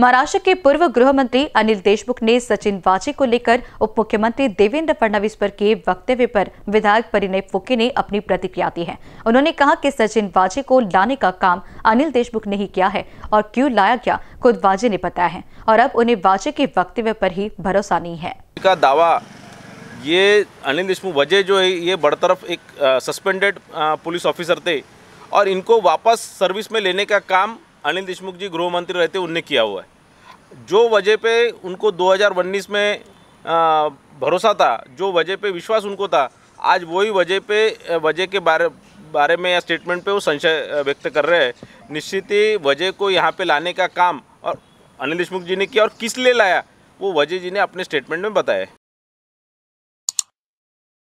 महाराष्ट्र के पूर्व गृह मंत्री अनिल देशमुख ने सचिन वाजे को लेकर उप मुख्यमंत्री देवेंद्र फडणवीस पर किए वक्तव्य पर विधायक परिणय फुके ने अपनी प्रतिक्रिया दी है उन्होंने कहा कि सचिन वाजे को लाने का काम अनिल देशमुख ने ही किया है और क्यों लाया गया खुद वाजे ने बताया है और अब उन्हें वाजे के वक्तव्य पर ही भरोसा नहीं है का दावा ये अनिल देशमुख वजह जो है ये बड़तरफ एक सस्पेंडेड पुलिस ऑफिसर थे और इनको वापस सर्विस में लेने का काम अनिल देशमुख जी गृह मंत्री रहते उनने किया हुआ है जो वजह पे उनको 2019 में भरोसा था जो वजह पे विश्वास उनको था आज वही वजह पे वजह के बारे बारे में या स्टेटमेंट पे वो संशय व्यक्त कर रहे हैं निश्चित ही वजह को यहाँ पे लाने का काम और अनिल देशमुख जी ने किया और किस लिए लाया वो वजह जी ने अपने स्टेटमेंट में बताया